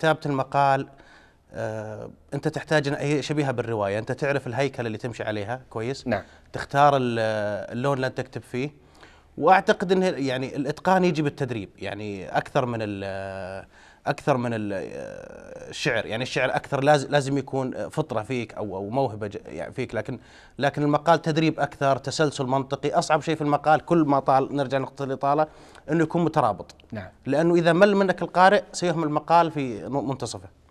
كتابه المقال آه، انت تحتاج هي شبيهه بالروايه انت تعرف الهيكل اللي تمشي عليها كويس نعم تختار اللون اللي انت تكتب فيه واعتقد ان يعني الاتقان يجي بالتدريب يعني اكثر من اكثر من الشعر يعني الشعر اكثر لازم يكون فطره فيك او او موهبه يعني فيك لكن لكن المقال تدريب اكثر تسلسل منطقي اصعب شيء في المقال كل ما طال نرجع نقطه الاطاله انه يكون مترابط نعم لانه اذا مل منك القارئ سيهمل المقال في منتصفه